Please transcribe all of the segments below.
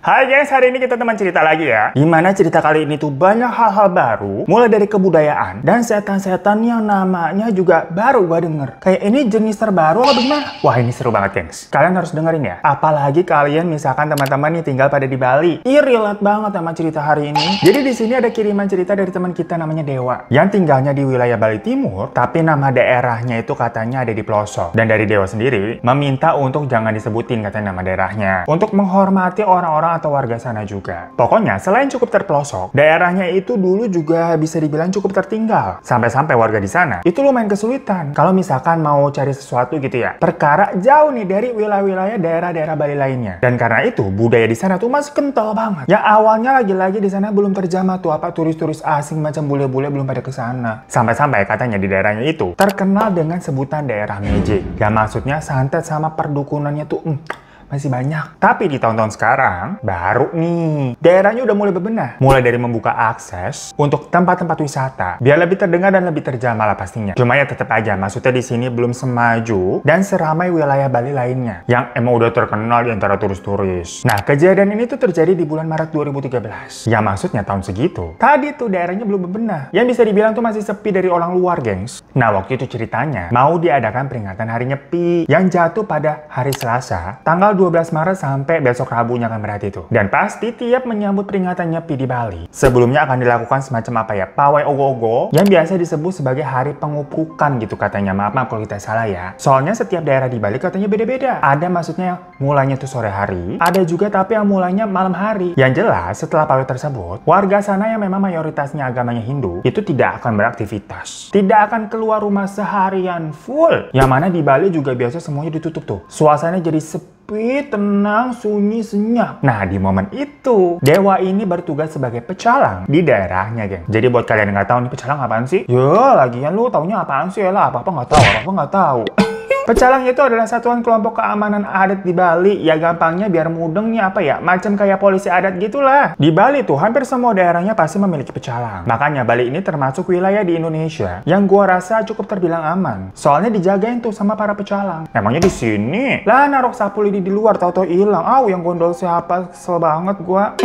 Hai guys, hari ini kita teman cerita lagi ya. Gimana cerita kali ini tuh banyak hal-hal baru, mulai dari kebudayaan dan setan-setan yang namanya juga baru gue denger. Kayak ini jenis terbaru apa gimana? Wah ini seru banget gengs. Kalian harus dengerin ya. Apalagi kalian misalkan teman-teman nih tinggal pada di Bali. Ih banget sama cerita hari ini. Jadi di sini ada kiriman cerita dari teman kita namanya Dewa. Yang tinggalnya di wilayah Bali Timur, tapi nama daerahnya itu katanya ada di pelosok. Dan dari Dewa sendiri, meminta untuk jangan disebutin katanya nama daerahnya. Untuk menghormati orang-orang atau warga sana juga. Pokoknya selain cukup terpelosok, daerahnya itu dulu juga bisa dibilang cukup tertinggal. Sampai-sampai warga di sana itu lumayan kesulitan kalau misalkan mau cari sesuatu gitu ya. Perkara jauh nih dari wilayah-wilayah daerah-daerah Bali lainnya. Dan karena itu budaya di sana tuh masih kental banget. Ya awalnya lagi-lagi di sana belum terjamah tuh apa turis-turis asing macam bule-bule belum pada ke sana. Sampai-sampai katanya di daerahnya itu terkenal dengan sebutan daerah magic. Ya maksudnya santet sama perdukunannya tuh mm, masih banyak. Tapi di tahun-tahun sekarang, baru nih. Daerahnya udah mulai berbenah. Mulai dari membuka akses untuk tempat-tempat wisata, biar lebih terdengar dan lebih terjamah lah pastinya. Cuma ya tetap aja, maksudnya di sini belum semaju dan seramai wilayah Bali lainnya yang emang udah terkenal di antara turis-turis. Nah, kejadian ini tuh terjadi di bulan Maret 2013. Ya maksudnya tahun segitu. Tadi tuh daerahnya belum berbenah. Yang bisa dibilang tuh masih sepi dari orang luar, gengs. Nah, waktu itu ceritanya, mau diadakan peringatan Hari Nyepi yang jatuh pada hari Selasa, tanggal 12 Maret sampai besok Rabunya kan berarti itu. Dan pasti tiap menyambut peringatannya Nyepi di Bali. Sebelumnya akan dilakukan semacam apa ya, pawai ogoh-ogoh yang biasa disebut sebagai hari pengupukan gitu katanya. Maaf maaf kalau kita salah ya. Soalnya setiap daerah di Bali katanya beda-beda. Ada maksudnya mulanya tuh sore hari, ada juga tapi yang mulanya malam hari. Yang jelas setelah pawai tersebut, warga sana yang memang mayoritasnya agamanya Hindu itu tidak akan beraktivitas. Tidak akan keluar rumah seharian full. Yang mana di Bali juga biasa semuanya ditutup tuh. Suasana jadi sepi, tenang, sunyi, senyap. Nah, di momen itu, Dewa ini bertugas sebagai pecalang di daerahnya, geng. Jadi buat kalian yang nggak tahu ini pecalang apaan sih? Ya, lagian lu taunya apaan sih? Ya lah, apa-apa nggak tahu, apa-apa nggak tahu. Pecalang itu adalah satuan kelompok keamanan adat di Bali. Ya gampangnya biar mudeng nih apa ya, macam kayak polisi adat gitulah. Di Bali tuh hampir semua daerahnya pasti memiliki pecalang. Makanya Bali ini termasuk wilayah di Indonesia yang gua rasa cukup terbilang aman. Soalnya dijagain tuh sama para pecalang. Emangnya di sini? Lah naruh sapu lidi di luar tau tau hilang. Aw, yang gondol siapa? Kesel banget gua.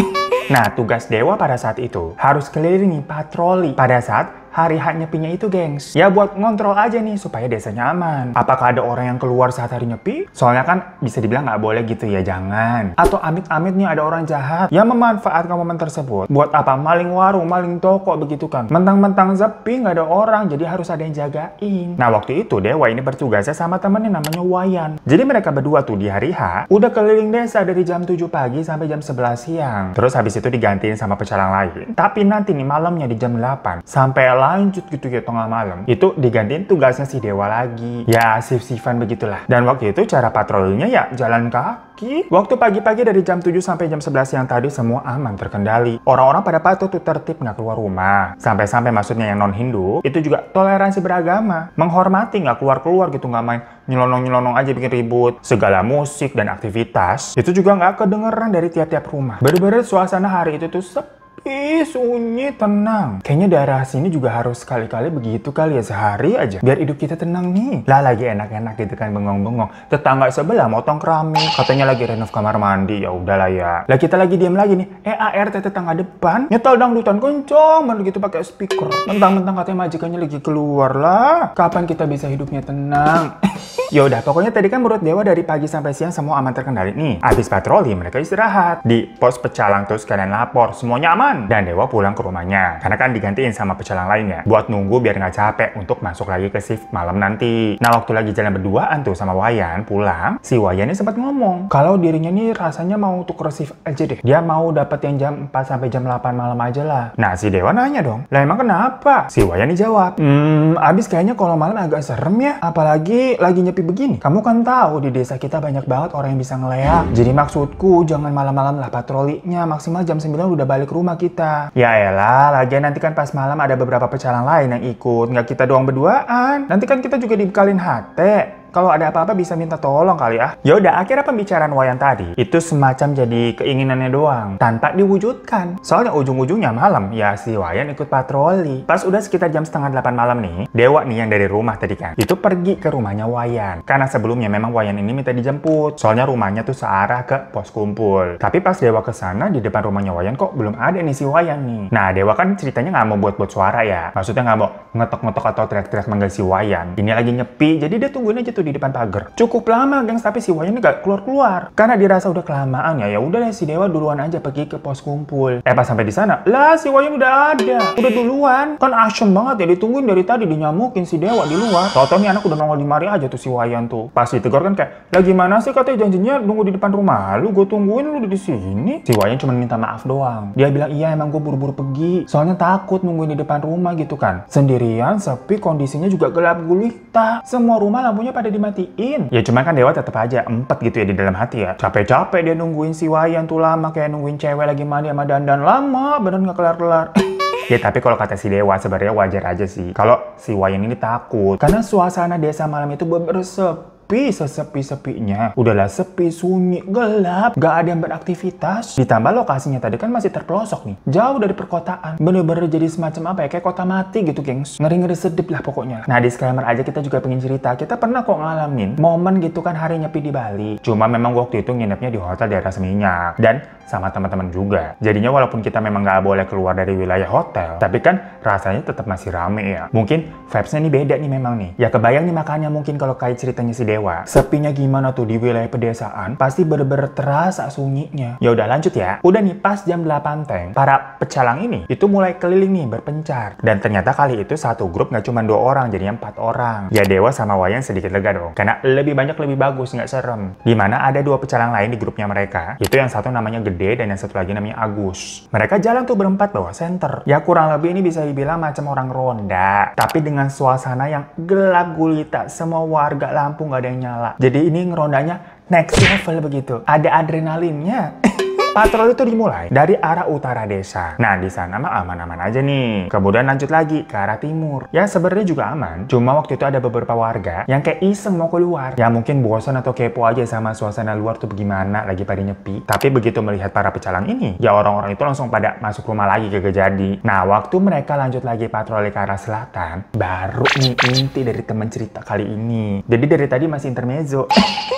Nah, tugas dewa pada saat itu harus kelilingi patroli pada saat hari hak nyepinya itu gengs ya buat ngontrol aja nih supaya desanya aman apakah ada orang yang keluar saat hari nyepi soalnya kan bisa dibilang nggak boleh gitu ya jangan atau amit-amit nih ada orang jahat yang memanfaatkan momen tersebut buat apa maling warung maling toko begitu kan mentang-mentang sepi nggak ada orang jadi harus ada yang jagain nah waktu itu Dewa ini bertugasnya sama temennya namanya Wayan jadi mereka berdua tuh di hari H udah keliling desa dari jam 7 pagi sampai jam 11 siang terus habis itu digantiin sama pecalang lain. Tapi nanti nih malamnya di jam 8 sampai lanjut gitu ya tengah malam itu digantiin tugasnya si Dewa lagi. Ya sif-sifan begitulah. Dan waktu itu cara patrolnya ya jalan kaki. Waktu pagi-pagi dari jam 7 sampai jam 11 yang tadi semua aman terkendali. Orang-orang pada patuh tuh tertib nggak keluar rumah. Sampai-sampai maksudnya yang non-Hindu itu juga toleransi beragama. Menghormati nggak keluar-keluar gitu nggak main nyelonong-nyelonong aja bikin ribut. Segala musik dan aktivitas itu juga nggak kedengeran dari tiap-tiap rumah. Bener-bener suasana hari itu tuh sepi Ih, sunyi, tenang. Kayaknya daerah sini juga harus sekali-kali begitu kali ya, sehari aja. Biar hidup kita tenang nih. Lah, lagi enak-enak gitu kan, bengong-bengong. Tetangga sebelah motong keramik. Katanya lagi renov kamar mandi, ya udahlah ya. Lah, kita lagi diam lagi nih. Eh, ART tetangga depan, nyetel dangdutan kencang, baru gitu pakai speaker. Mentang-mentang katanya majikannya lagi keluar lah. Kapan kita bisa hidupnya tenang? ya udah, pokoknya tadi kan menurut Dewa dari pagi sampai siang semua aman terkendali nih. Habis patroli, mereka istirahat. Di pos pecalang terus kalian lapor, semuanya aman pulang dan Dewa pulang ke rumahnya karena kan digantiin sama pecalang lainnya buat nunggu biar nggak capek untuk masuk lagi ke shift malam nanti nah waktu lagi jalan berduaan tuh sama Wayan pulang si Wayan ini sempat ngomong kalau dirinya nih rasanya mau tuker shift aja deh dia mau dapat yang jam 4 sampai jam 8 malam aja lah nah si Dewa nanya dong lah emang kenapa si Wayan jawab hmm abis kayaknya kalau malam agak serem ya apalagi lagi nyepi begini kamu kan tahu di desa kita banyak banget orang yang bisa ngeleak jadi maksudku jangan malam-malam lah patrolinya maksimal jam 9 udah balik rumah kita kita. Ya elah, lagian nanti kan pas malam ada beberapa pecalang lain yang ikut. Nggak kita doang berduaan. Nanti kan kita juga dibekalin hati. Kalau ada apa-apa bisa minta tolong kali ya. Yaudah, akhirnya pembicaraan Wayan tadi itu semacam jadi keinginannya doang, tanpa diwujudkan. Soalnya ujung-ujungnya malam, ya si Wayan ikut patroli. Pas udah sekitar jam setengah delapan malam nih, Dewa nih yang dari rumah tadi kan, itu pergi ke rumahnya Wayan. Karena sebelumnya memang Wayan ini minta dijemput, soalnya rumahnya tuh searah ke pos kumpul. Tapi pas Dewa ke sana, di depan rumahnya Wayan kok belum ada nih si Wayan nih. Nah, Dewa kan ceritanya nggak mau buat-buat suara ya. Maksudnya nggak mau ngetok-ngetok atau teriak-teriak manggil si Wayan. Ini lagi nyepi, jadi dia tungguin aja tuh di depan pagar. Cukup lama, gengs, tapi si Wayan ini gak keluar-keluar. Karena dirasa udah kelamaan ya, ya udah deh si Dewa duluan aja pergi ke pos kumpul. Eh pas sampai di sana, lah si Wayan udah ada. Udah duluan. Kan asyik banget ya, ditungguin dari tadi dinyamukin si Dewa di luar. Tau-tau nih anak udah nongol di mari aja tuh si Wayan tuh. Pas ditegur kan kayak, lah gimana sih katanya janjinya nunggu di depan rumah lu, gue tungguin lu di sini. Si Wayan cuma minta maaf doang. Dia bilang, iya emang gue buru-buru pergi. Soalnya takut nungguin di depan rumah gitu kan. Sendirian, sepi, kondisinya juga gelap gulita. Semua rumah lampunya pada dimatiin. Ya cuma kan Dewa tetap aja empat gitu ya di dalam hati ya. Capek-capek dia nungguin si Wayan tuh lama kayak nungguin cewek lagi mandi sama dandan lama bener nggak kelar-kelar. Ya tapi kalau kata si Dewa sebenarnya wajar aja sih. Kalau si Wayan ini takut karena suasana desa malam itu bersep sepi sesepi-sepinya. Udahlah sepi, sunyi, gelap, gak ada yang beraktivitas. Ditambah lokasinya tadi kan masih terpelosok nih. Jauh dari perkotaan. Bener-bener jadi semacam apa ya, kayak kota mati gitu gengs. Ngeri-ngeri sedip lah pokoknya. Nah disclaimer aja kita juga pengen cerita. Kita pernah kok ngalamin momen gitu kan hari nyepi di Bali. Cuma memang waktu itu nginepnya di hotel daerah Seminyak. Dan sama teman-teman juga. Jadinya walaupun kita memang nggak boleh keluar dari wilayah hotel, tapi kan rasanya tetap masih rame ya. Mungkin vibes-nya nih beda nih memang nih. Ya kebayang nih makanya mungkin kalau kait ceritanya si Dewa. Sepinya gimana tuh di wilayah pedesaan, pasti bener-bener terasa sunyinya. Ya udah lanjut ya. Udah nih pas jam 8 teng, para pecalang ini itu mulai keliling nih berpencar. Dan ternyata kali itu satu grup nggak cuma dua orang, jadinya empat orang. Ya Dewa sama Wayan sedikit lega dong. Karena lebih banyak lebih bagus, nggak serem. Dimana ada dua pecalang lain di grupnya mereka. Itu yang satu namanya Gede D dan yang satu lagi namanya Agus. Mereka jalan tuh berempat bawa senter. Ya kurang lebih ini bisa dibilang macam orang ronda. Tapi dengan suasana yang gelap gulita, semua warga lampu nggak ada yang nyala. Jadi ini ngerondanya next level begitu. Ada adrenalinnya. Patroli itu dimulai dari arah utara desa. Nah, di sana mah aman-aman aja nih. Kemudian lanjut lagi ke arah timur. Ya sebenarnya juga aman, cuma waktu itu ada beberapa warga yang kayak iseng mau keluar. Ya mungkin bosan atau kepo aja sama suasana luar tuh bagaimana lagi pada nyepi. Tapi begitu melihat para pecalang ini, ya orang-orang itu langsung pada masuk rumah lagi ke jadi. Nah, waktu mereka lanjut lagi patroli ke arah selatan, baru nih inti dari teman cerita kali ini. Jadi dari tadi masih intermezzo.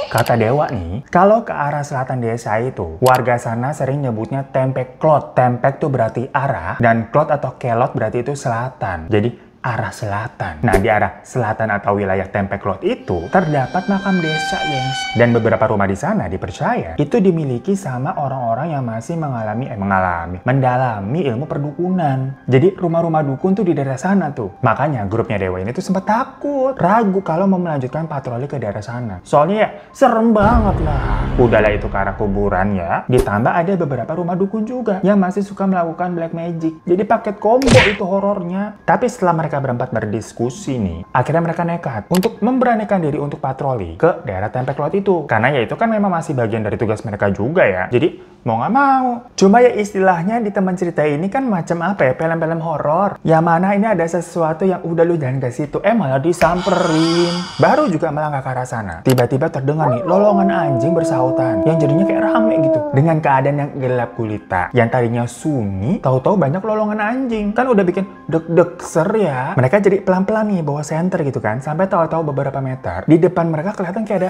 Kata Dewa nih, kalau ke arah selatan desa itu, warga sana sana sering nyebutnya tempe klot. Tempek itu berarti arah dan klot atau kelot berarti itu selatan. Jadi arah selatan. Nah, di arah selatan atau wilayah Tempek Lot itu terdapat makam desa, gengs. Dan beberapa rumah di sana dipercaya itu dimiliki sama orang-orang yang masih mengalami eh mengalami, mendalami ilmu perdukunan. Jadi rumah-rumah dukun tuh di daerah sana tuh. Makanya grupnya Dewa ini tuh sempat takut, ragu kalau mau melanjutkan patroli ke daerah sana. Soalnya ya serem banget lah. Udahlah itu ke arah kuburan ya. Ditambah ada beberapa rumah dukun juga yang masih suka melakukan black magic. Jadi paket combo itu horornya. Tapi setelah mereka mereka berempat berdiskusi nih, akhirnya mereka nekat untuk memberanikan diri untuk patroli ke daerah Tempeklot itu. Karena ya itu kan memang masih bagian dari tugas mereka juga ya. Jadi mau nggak mau. Cuma ya istilahnya di teman cerita ini kan macam apa ya, film-film horor. Ya mana ini ada sesuatu yang udah lu jangan ke situ, eh malah disamperin. Baru juga melangkah ke arah sana. Tiba-tiba terdengar nih, lolongan anjing bersahutan. Yang jadinya kayak rame gitu. Dengan keadaan yang gelap gulita. Yang tadinya sunyi, tahu-tahu banyak lolongan anjing. Kan udah bikin deg-deg ser ya. Mereka jadi pelan-pelan nih bawa senter gitu kan. Sampai tahu-tahu beberapa meter. Di depan mereka kelihatan kayak ada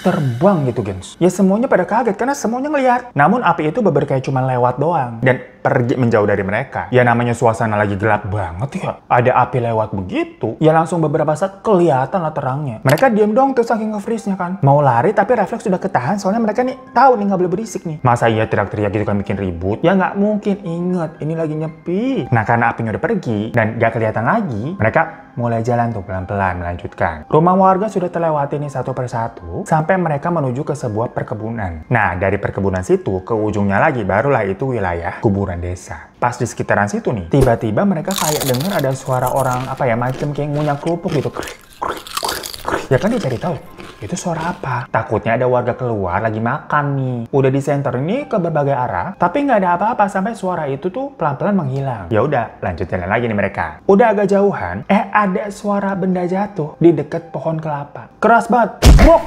terbang gitu gengs. Ya semuanya pada kaget karena semuanya ngelihat. Namun api itu beberapa kayak cuma lewat doang. Dan pergi menjauh dari mereka. Ya namanya suasana lagi gelap banget ya. Ada api lewat begitu, ya langsung beberapa saat kelihatan lah terangnya. Mereka diam dong tuh saking nge-freeze-nya kan. Mau lari tapi refleks sudah ketahan soalnya mereka nih tahu nih nggak boleh berisik nih. Masa iya teriak-teriak gitu kan bikin ribut? Ya nggak mungkin, inget ini lagi nyepi. Nah karena apinya udah pergi dan nggak kelihatan lagi, mereka mulai jalan tuh pelan-pelan melanjutkan. Rumah warga sudah terlewati nih satu persatu sampai mereka menuju ke sebuah perkebunan. Nah dari perkebunan situ ke ujungnya lagi barulah itu wilayah kuburan kuburan desa. Pas di sekitaran situ nih, tiba-tiba mereka kayak dengar ada suara orang apa ya macam kayak ngunyah kerupuk gitu. Krik, Ya kan dia cari tahu itu suara apa? Takutnya ada warga keluar lagi makan nih. Udah di center nih ke berbagai arah, tapi nggak ada apa-apa sampai suara itu tuh pelan-pelan menghilang. Ya udah, lanjut jalan lagi nih mereka. Udah agak jauhan, eh ada suara benda jatuh di deket pohon kelapa. Keras banget, bok.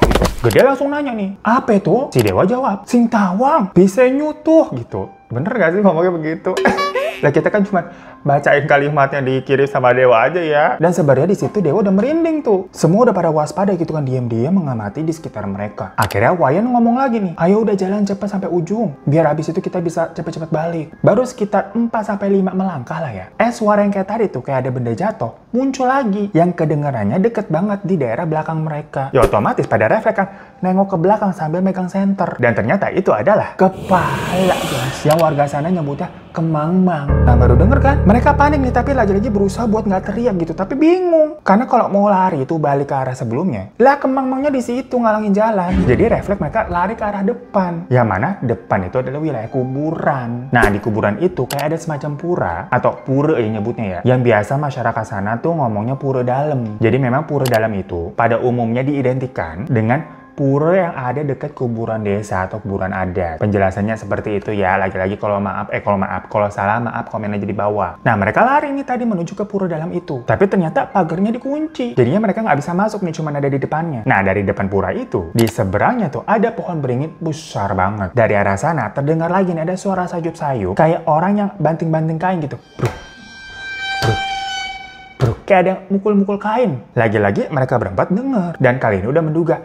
Gede langsung nanya nih, apa itu? Si Dewa jawab, sing tawang, bisa nyutuh gitu bener gak sih ngomongnya begitu lah kita kan cuma bacain kalimat yang dikirim sama Dewa aja ya. Dan sebenarnya di situ Dewa udah merinding tuh. Semua udah pada waspada gitu kan diam-diam mengamati di sekitar mereka. Akhirnya Wayan ngomong lagi nih, ayo udah jalan cepat sampai ujung. Biar habis itu kita bisa cepet-cepet balik. Baru sekitar 4 sampai 5 melangkah lah ya. Eh suara yang kayak tadi tuh kayak ada benda jatuh muncul lagi yang kedengarannya deket banget di daerah belakang mereka. Ya otomatis pada refleks kan nengok ke belakang sambil megang senter. Dan ternyata itu adalah kepala guys. Yang warga sana nyebutnya kemang-mang. Nah baru denger kan? Mereka panik nih, tapi lagi-lagi berusaha buat nggak teriak gitu, tapi bingung. Karena kalau mau lari itu balik ke arah sebelumnya, lah kemang-mangnya di situ ngalangin jalan. Jadi refleks mereka lari ke arah depan. Yang mana depan itu adalah wilayah kuburan. Nah, di kuburan itu kayak ada semacam pura atau pura ya nyebutnya ya, yang biasa masyarakat sana tuh ngomongnya pura dalam. Jadi memang pura dalam itu pada umumnya diidentikan dengan pura yang ada dekat kuburan desa atau kuburan adat. Penjelasannya seperti itu ya. Lagi-lagi kalau maaf, eh kalau maaf, kalau salah maaf komen aja di bawah. Nah mereka lari nih tadi menuju ke pura dalam itu. Tapi ternyata pagarnya dikunci. Jadinya mereka nggak bisa masuk nih, cuma ada di depannya. Nah dari depan pura itu, di seberangnya tuh ada pohon beringin besar banget. Dari arah sana terdengar lagi nih ada suara sayup sayup kayak orang yang banting-banting kain gitu. Bruh, kayak ada yang mukul-mukul kain. Lagi-lagi mereka berempat dengar dan kali ini udah menduga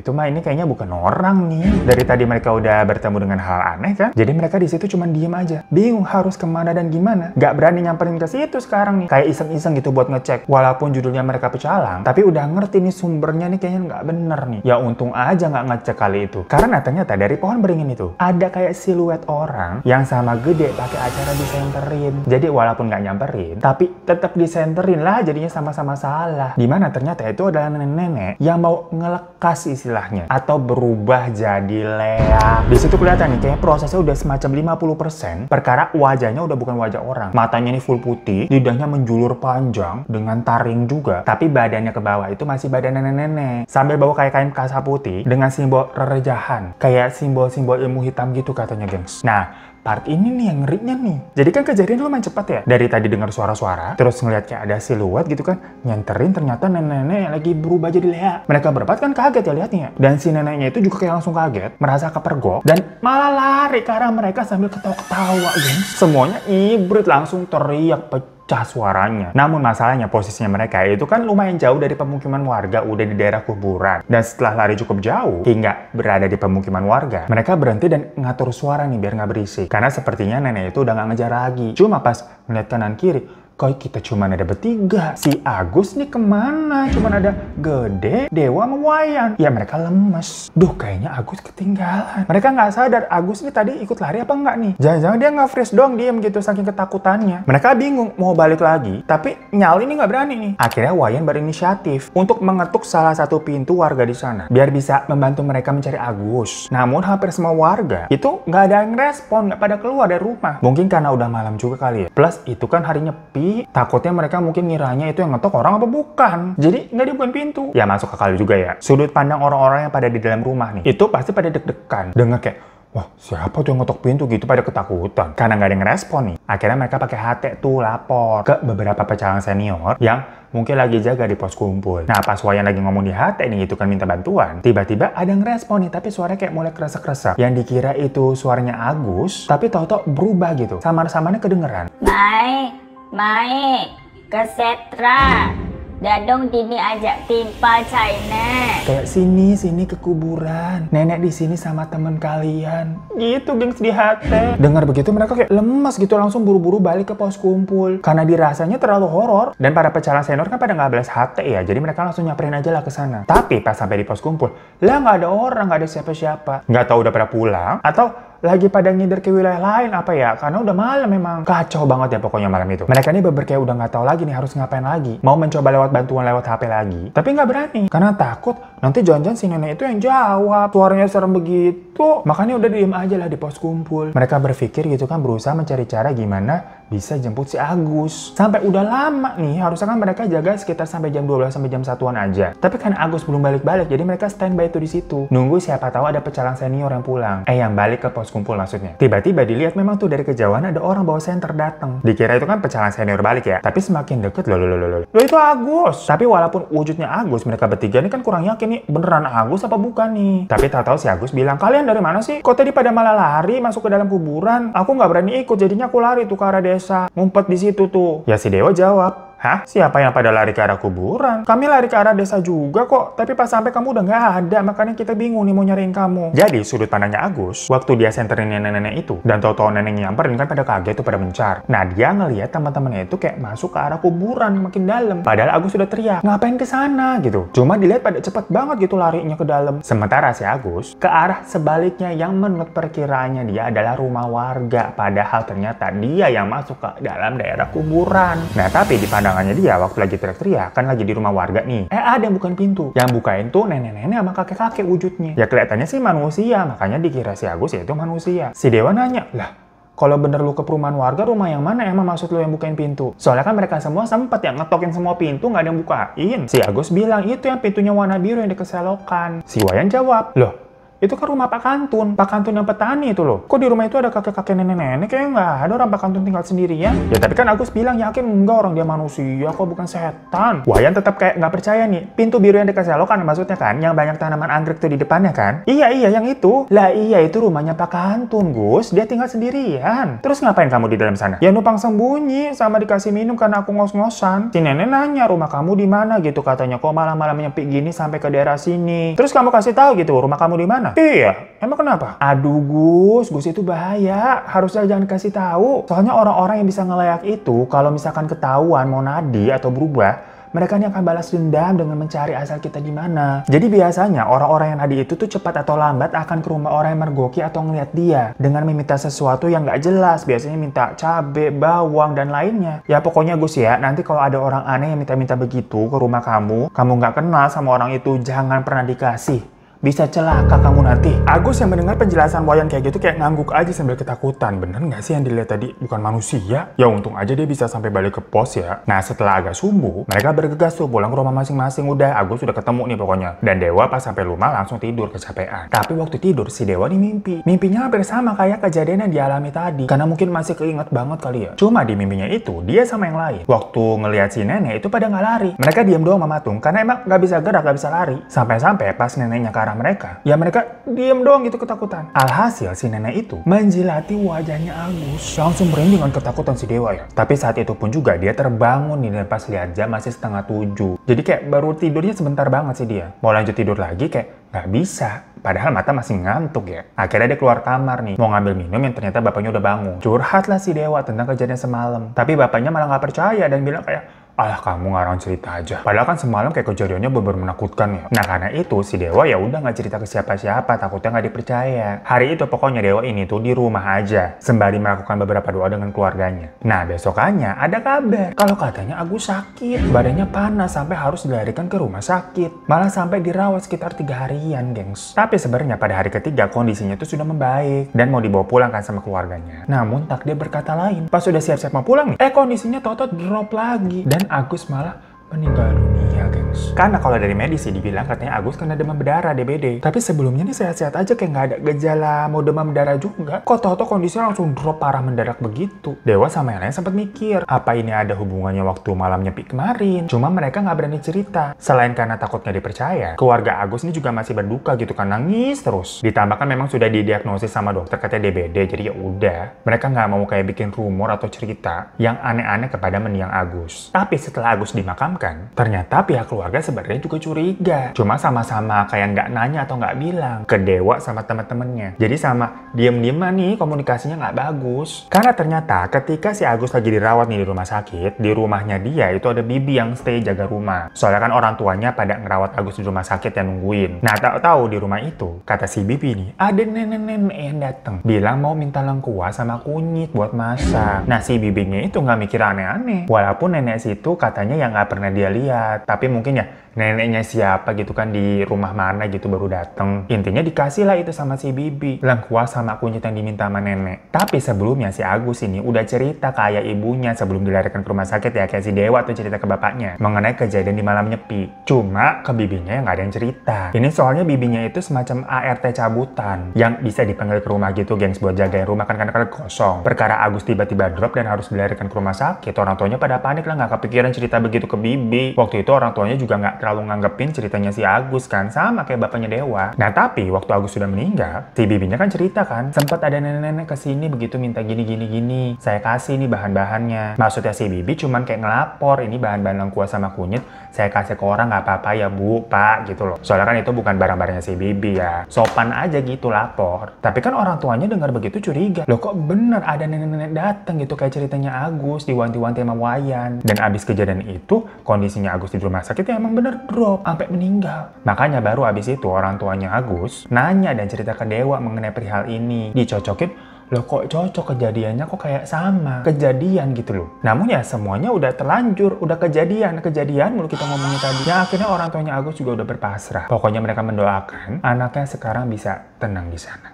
itu mah ini kayaknya bukan orang nih. Dari tadi mereka udah bertemu dengan hal aneh kan? Jadi mereka di situ cuma diem aja. Bingung harus kemana dan gimana. Gak berani nyamperin ke situ sekarang nih. Kayak iseng-iseng gitu buat ngecek. Walaupun judulnya mereka pecalang, tapi udah ngerti nih sumbernya nih kayaknya nggak bener nih. Ya untung aja nggak ngecek kali itu. Karena ternyata dari pohon beringin itu, ada kayak siluet orang yang sama gede pakai acara disenterin. Jadi walaupun nggak nyamperin, tapi tetap disenterin lah jadinya sama-sama salah. Dimana ternyata itu adalah nenek-nenek yang mau ngelekas istilahnya atau berubah jadi leak. Di situ kelihatan nih kayak prosesnya udah semacam 50% perkara wajahnya udah bukan wajah orang. Matanya ini full putih, lidahnya menjulur panjang dengan taring juga, tapi badannya ke bawah itu masih badan nenek-nenek. Sambil bawa kayak kain kasa putih dengan simbol rerejahan, kayak simbol-simbol ilmu hitam gitu katanya, gengs. Nah, part ini nih yang ngerinya nih. Jadi kan kejadian lumayan cepat ya. Dari tadi dengar suara-suara, terus ngeliat kayak ada siluet gitu kan, nyenterin ternyata nenek-nenek yang lagi berubah jadi leha. Mereka berempat kan kaget ya liatnya. Dan si neneknya itu juga kayak langsung kaget, merasa kepergok, dan malah lari ke arah mereka sambil ketawa-ketawa, Semuanya ibrit langsung teriak, pecah pecah suaranya. Namun masalahnya posisinya mereka itu kan lumayan jauh dari pemukiman warga, udah di daerah kuburan. Dan setelah lari cukup jauh, hingga berada di pemukiman warga, mereka berhenti dan ngatur suara nih biar nggak berisik. Karena sepertinya nenek itu udah nggak ngejar lagi. Cuma pas melihat kanan kiri, Kok kita cuma ada bertiga? Si Agus nih kemana? Cuma ada Gede, Dewa, mewayan. Ya mereka lemes. Duh kayaknya Agus ketinggalan. Mereka nggak sadar Agus nih tadi ikut lari apa nggak nih? Jangan-jangan dia nggak freeze dong diem gitu saking ketakutannya. Mereka bingung mau balik lagi, tapi nyali ini nggak berani nih. Akhirnya Wayan berinisiatif untuk mengetuk salah satu pintu warga di sana. Biar bisa membantu mereka mencari Agus. Namun hampir semua warga itu nggak ada yang respon, nggak pada keluar dari rumah. Mungkin karena udah malam juga kali ya. Plus itu kan harinya nyepi tapi takutnya mereka mungkin ngiranya itu yang ngetok orang apa bukan. Jadi nggak dibukain pintu. Ya masuk ke kali juga ya. Sudut pandang orang-orang yang pada di dalam rumah nih, itu pasti pada deg-degan. Dengar kayak, Wah, siapa tuh yang ngetok pintu gitu pada ketakutan? Karena nggak ada yang respon nih. Akhirnya mereka pakai hati tuh lapor ke beberapa pecalang senior yang mungkin lagi jaga di pos kumpul. Nah, pas Wayan lagi ngomong di hati nih itu kan minta bantuan, tiba-tiba ada yang ngerespon nih, tapi suaranya kayak mulai kerasa-kerasa. Yang dikira itu suaranya Agus, tapi tau-tau berubah gitu. Samar-samarnya kedengeran. Bye. Mae, ke Setra. Dadung Dini ajak timpal China. Kayak sini, sini ke kuburan. Nenek di sini sama temen kalian. Gitu gengs di hati. Dengar begitu mereka kayak lemas gitu langsung buru-buru balik ke pos kumpul. Karena dirasanya terlalu horor. Dan para pecalang senior kan pada nggak belas hati ya. Jadi mereka langsung nyamperin aja lah ke sana. Tapi pas sampai di pos kumpul, lah nggak ada orang, nggak ada siapa-siapa. Nggak tahu udah pada pulang atau lagi pada ngider ke wilayah lain apa ya? Karena udah malam memang. Kacau banget ya pokoknya malam itu. Mereka ini beber kayak udah nggak tahu lagi nih harus ngapain lagi. Mau mencoba lewat bantuan lewat HP lagi. Tapi nggak berani. Karena takut nanti jangan-jangan si nenek itu yang jawab. Suaranya serem begitu. Makanya udah diem aja lah di pos kumpul. Mereka berpikir gitu kan berusaha mencari cara gimana bisa jemput si Agus. Sampai udah lama nih, harusnya kan mereka jaga sekitar sampai jam 12 sampai jam 1-an aja. Tapi kan Agus belum balik-balik, jadi mereka standby itu di situ. Nunggu siapa tahu ada pecalang senior yang pulang. Eh, yang balik ke pos kumpul maksudnya. Tiba-tiba dilihat memang tuh dari kejauhan ada orang bawa senter datang. Dikira itu kan pecalang senior balik ya. Tapi semakin deket loh, loh, loh, loh. Loh itu Agus. Tapi walaupun wujudnya Agus, mereka bertiga ini kan kurang yakin nih beneran Agus apa bukan nih. Tapi tak tahu si Agus bilang, kalian dari mana sih? Kok tadi pada malah lari masuk ke dalam kuburan? Aku nggak berani ikut, jadinya aku lari tuh ke arah desa dosa, ngumpet di situ tuh. Ya si Dewa jawab, Hah? Siapa yang pada lari ke arah kuburan? Kami lari ke arah desa juga kok, tapi pas sampai kamu udah nggak ada, makanya kita bingung nih mau nyariin kamu. Jadi sudut pandangnya Agus, waktu dia senterin nenek-nenek itu, dan tau-tau nenek nyamperin kan pada kaget tuh pada mencar. Nah dia ngelihat teman-temannya itu kayak masuk ke arah kuburan makin dalam. Padahal Agus sudah teriak, ngapain ke sana gitu. Cuma dilihat pada cepet banget gitu larinya ke dalam. Sementara si Agus ke arah sebaliknya yang menurut perkiraannya dia adalah rumah warga. Padahal ternyata dia yang masuk ke dalam daerah kuburan. Nah tapi di pandang Tunangannya dia waktu lagi teriak-teriak kan lagi di rumah warga nih. Eh ada yang bukan pintu. Yang bukain tuh nenek-nenek sama kakek-kakek wujudnya. Ya kelihatannya sih manusia, makanya dikira si Agus ya itu manusia. Si Dewa nanya, lah kalau bener lu ke perumahan warga, rumah yang mana emang maksud lu yang bukain pintu? Soalnya kan mereka semua sempat yang ngetokin semua pintu, nggak ada yang bukain. Si Agus bilang, itu yang pintunya warna biru yang dikeselokan. Si Wayan jawab, loh itu kan rumah Pak Kantun, Pak Kantun yang petani itu loh. Kok di rumah itu ada kakek-kakek nenek-nenek? Kayaknya nggak ada orang Pak Kantun tinggal sendirian. Ya tapi kan Agus bilang yakin enggak orang dia manusia kok bukan setan. Wayan tetap kayak nggak percaya nih. Pintu biru yang dekat selokan maksudnya kan, yang banyak tanaman anggrek tuh di depannya kan? Iya iya yang itu. Lah iya itu rumahnya Pak Kantun Gus, dia tinggal sendirian. Terus ngapain kamu di dalam sana? Ya numpang sembunyi sama dikasih minum karena aku ngos-ngosan. Si nenek nanya rumah kamu di mana gitu katanya. Kok malam-malam nyepi gini sampai ke daerah sini? Terus kamu kasih tahu gitu rumah kamu di mana? Mati Iya, emang kenapa? Aduh Gus, Gus itu bahaya. Harusnya jangan kasih tahu. Soalnya orang-orang yang bisa ngelayak itu, kalau misalkan ketahuan mau nadi atau berubah, mereka ini akan balas dendam dengan mencari asal kita di mana. Jadi biasanya orang-orang yang nadi itu tuh cepat atau lambat akan ke rumah orang yang mergoki atau ngeliat dia dengan meminta sesuatu yang gak jelas. Biasanya minta cabe, bawang dan lainnya. Ya pokoknya Gus ya, nanti kalau ada orang aneh yang minta-minta begitu ke rumah kamu, kamu gak kenal sama orang itu, jangan pernah dikasih bisa celaka kamu nanti. Agus yang mendengar penjelasan Wayan kayak gitu kayak ngangguk aja sambil ketakutan. Bener nggak sih yang dilihat tadi bukan manusia? Ya untung aja dia bisa sampai balik ke pos ya. Nah setelah agak subuh, mereka bergegas tuh pulang ke rumah masing-masing. Udah Agus sudah ketemu nih pokoknya. Dan Dewa pas sampai rumah langsung tidur kecapean. Tapi waktu tidur si Dewa nih mimpi. Mimpinya hampir sama kayak kejadian yang dialami tadi. Karena mungkin masih keinget banget kali ya. Cuma di mimpinya itu dia sama yang lain. Waktu ngelihat si nenek itu pada nggak lari. Mereka diam doang mematung karena emang nggak bisa gerak nggak bisa lari. Sampai-sampai pas neneknya karang marah mereka, ya mereka diem doang gitu ketakutan. Alhasil si nenek itu menjilati wajahnya Agus. Langsung merinding dengan ketakutan si Dewa ya. Tapi saat itu pun juga dia terbangun nih dan pas lihat jam masih setengah tujuh. Jadi kayak baru tidurnya sebentar banget sih dia. Mau lanjut tidur lagi kayak nggak bisa. Padahal mata masih ngantuk ya. Akhirnya dia keluar kamar nih. Mau ngambil minum yang ternyata bapaknya udah bangun. Curhatlah si Dewa tentang kejadian semalam. Tapi bapaknya malah nggak percaya dan bilang kayak, alah kamu ngarang cerita aja. Padahal kan semalam kayak kejadiannya benar menakutkan ya. Nah karena itu si Dewa ya udah nggak cerita ke siapa-siapa takutnya nggak dipercaya. Hari itu pokoknya Dewa ini tuh di rumah aja sembari melakukan beberapa doa dengan keluarganya. Nah besokannya ada kabar kalau katanya Agus sakit, badannya panas sampai harus dilarikan ke rumah sakit. Malah sampai dirawat sekitar tiga harian, gengs. Tapi sebenarnya pada hari ketiga kondisinya tuh sudah membaik dan mau dibawa pulang kan sama keluarganya. Namun tak berkata lain, pas sudah siap-siap mau pulang nih, eh kondisinya totot drop lagi dan Agus malah meninggal dunia, gengs. Karena kalau dari medis sih dibilang katanya Agus kena demam berdarah DBD. Tapi sebelumnya nih sehat-sehat aja kayak nggak ada gejala mau demam berdarah juga. Kok tau-tau kondisinya langsung drop parah mendadak begitu. Dewa sama yang lain sempat mikir, apa ini ada hubungannya waktu malam nyepi kemarin? Cuma mereka nggak berani cerita. Selain karena takutnya dipercaya, keluarga Agus ini juga masih berduka gitu kan nangis terus. Ditambahkan memang sudah didiagnosis sama dokter katanya DBD, jadi ya udah. Mereka nggak mau kayak bikin rumor atau cerita yang aneh-aneh kepada mendiang Agus. Tapi setelah Agus dimakamkan, kan? Ternyata pihak keluarga sebenarnya juga curiga. Cuma sama-sama kayak nggak nanya atau nggak bilang ke Dewa sama teman-temannya. Jadi sama diem-dieman nih komunikasinya nggak bagus. Karena ternyata ketika si Agus lagi dirawat nih di rumah sakit, di rumahnya dia itu ada bibi yang stay jaga rumah. Soalnya kan orang tuanya pada ngerawat Agus di rumah sakit yang nungguin. Nah tahu-tahu di rumah itu kata si bibi nih ada nenek-nenek yang datang bilang mau minta lengkuas sama kunyit buat masak. Nah si bibinya itu nggak mikir aneh-aneh. Walaupun nenek situ katanya yang nggak pernah dia lihat tapi mungkin ya neneknya siapa gitu kan di rumah mana gitu baru dateng intinya dikasih lah itu sama si Bibi lengkuas sama kunyit yang diminta sama nenek tapi sebelumnya si Agus ini udah cerita ke ayah ibunya sebelum dilarikan ke rumah sakit ya kayak si Dewa tuh cerita ke bapaknya mengenai kejadian di malam nyepi cuma ke bibinya yang gak ada yang cerita ini soalnya bibinya itu semacam ART cabutan yang bisa dipanggil ke rumah gitu gengs buat jagain rumah kan karena kan kosong perkara Agus tiba-tiba drop dan harus dilarikan ke rumah sakit orang tuanya pada panik lah nggak kepikiran cerita begitu ke bibi Bibi. Waktu itu orang tuanya juga nggak terlalu nganggepin ceritanya si Agus kan, sama kayak bapaknya Dewa. Nah tapi waktu Agus sudah meninggal, si bibinya kan cerita kan, sempat ada nenek-nenek kesini begitu minta gini gini gini, saya kasih nih bahan-bahannya. Maksudnya si Bibi cuman kayak ngelapor, ini bahan-bahan lengkuas sama kunyit, saya kasih ke orang nggak apa-apa ya bu, pak gitu loh. Soalnya kan itu bukan barang-barangnya si Bibi ya, sopan aja gitu lapor. Tapi kan orang tuanya dengar begitu curiga, loh kok bener ada nenek-nenek datang gitu kayak ceritanya Agus diwanti-wanti sama Wayan. Dan abis kejadian itu, kondisinya Agus di rumah sakit ya emang bener drop sampai meninggal. Makanya baru abis itu orang tuanya Agus nanya dan cerita ke Dewa mengenai perihal ini. Dicocokin, loh kok cocok kejadiannya kok kayak sama kejadian gitu loh namun ya semuanya udah terlanjur udah kejadian kejadian mulu kita ngomongin tadi ya akhirnya orang tuanya Agus juga udah berpasrah pokoknya mereka mendoakan anaknya sekarang bisa tenang di sana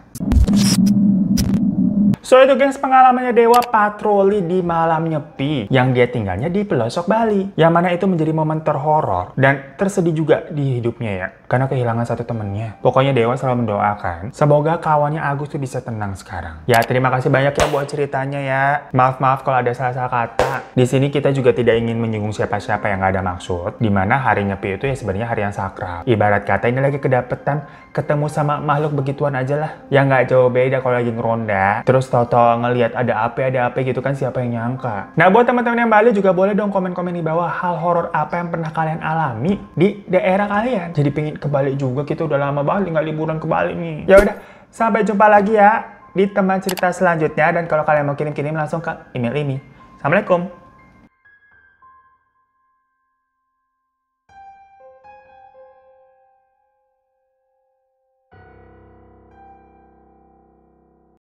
So itu gengs pengalamannya Dewa patroli di malam nyepi yang dia tinggalnya di pelosok Bali. Yang mana itu menjadi momen terhoror dan tersedih juga di hidupnya ya karena kehilangan satu temennya. Pokoknya Dewa selalu mendoakan, semoga kawannya Agus tuh bisa tenang sekarang. Ya terima kasih banyak ya buat ceritanya ya. Maaf-maaf kalau ada salah-salah kata. Di sini kita juga tidak ingin menyinggung siapa-siapa yang gak ada maksud, dimana hari nyepi itu ya sebenarnya hari yang sakral. Ibarat kata ini lagi kedapetan ketemu sama makhluk begituan aja lah. yang nggak jauh beda kalau lagi ngeronda, terus tau-tau ngelihat ada apa ada apa gitu kan siapa yang nyangka. Nah buat teman-teman yang balik juga boleh dong komen-komen di bawah hal horor apa yang pernah kalian alami di daerah kalian. Jadi pingin ke Bali juga kita udah lama Bali nggak liburan ke Bali nih. Ya udah, sampai jumpa lagi ya di teman cerita selanjutnya dan kalau kalian mau kirim-kirim langsung ke email ini. Assalamualaikum.